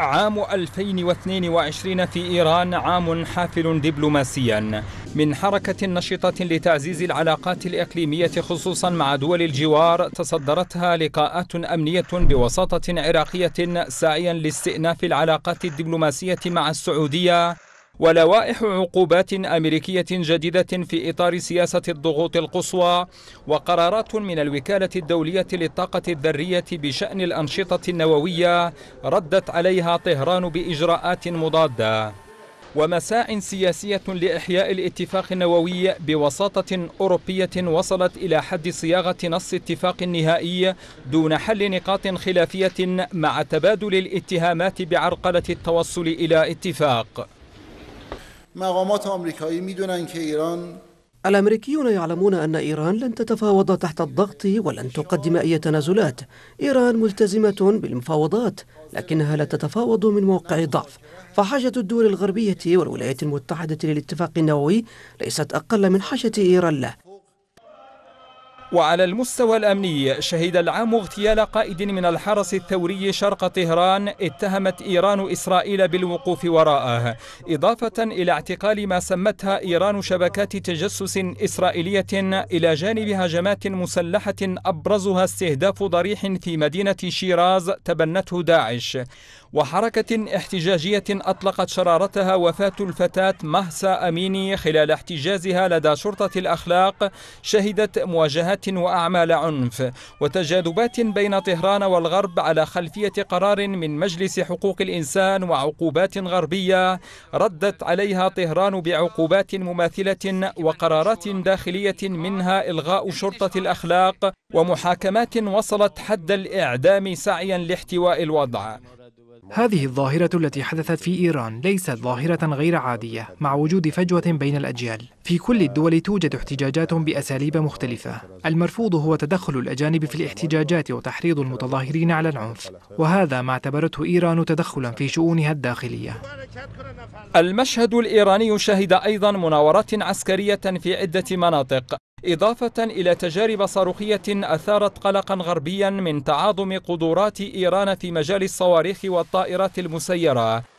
عام 2022 في إيران عام حافل دبلوماسيا من حركة نشطة لتعزيز العلاقات الإقليمية خصوصا مع دول الجوار تصدرتها لقاءات أمنية بوساطة عراقية سعيا لاستئناف العلاقات الدبلوماسية مع السعودية ولوائح عقوبات أمريكية جديدة في إطار سياسة الضغوط القصوى وقرارات من الوكالة الدولية للطاقة الذرية بشأن الأنشطة النووية ردت عليها طهران بإجراءات مضادة ومساع سياسية لإحياء الاتفاق النووي بوساطة أوروبية وصلت إلى حد صياغة نص اتفاق نهائي دون حل نقاط خلافية مع تبادل الاتهامات بعرقلة التوصل إلى اتفاق مقامات آمریکایی میدونن که ایران الامريكيون يعلمون ان ايران لن تتفاوض تحت الضغط ولن تقدم اي تنازلات ايران ملتزمه بالمفاوضات لكنها لا تتفاوض من موقع ضعف فحاجه الدول الغربيه والولايات المتحده للاتفاق النووي ليست اقل من حاجه ايران له وعلى المستوى الأمني شهد العام اغتيال قائد من الحرس الثوري شرق طهران اتهمت إيران إسرائيل بالوقوف وراءه إضافة إلى اعتقال ما سمتها إيران شبكات تجسس إسرائيلية إلى جانب هجمات مسلحة أبرزها استهداف ضريح في مدينة شيراز تبنته داعش وحركة احتجاجية أطلقت شرارتها وفاة الفتاة مهسا أميني خلال احتجازها لدى شرطة الأخلاق شهدت مواجهات وأعمال عنف وتجاذبات بين طهران والغرب على خلفية قرار من مجلس حقوق الإنسان وعقوبات غربية ردت عليها طهران بعقوبات مماثلة وقرارات داخلية منها إلغاء شرطة الأخلاق ومحاكمات وصلت حد الإعدام سعيا لاحتواء الوضع هذه الظاهرة التي حدثت في إيران ليست ظاهرة غير عادية مع وجود فجوة بين الأجيال في كل الدول توجد احتجاجات بأساليب مختلفة المرفوض هو تدخل الأجانب في الاحتجاجات وتحريض المتظاهرين على العنف وهذا ما اعتبرته إيران تدخلا في شؤونها الداخلية المشهد الإيراني شهد أيضا مناورات عسكرية في عدة مناطق إضافة إلى تجارب صاروخية أثارت قلقا غربيا من تعاظم قدرات إيران في مجال الصواريخ والطائرات المسيرة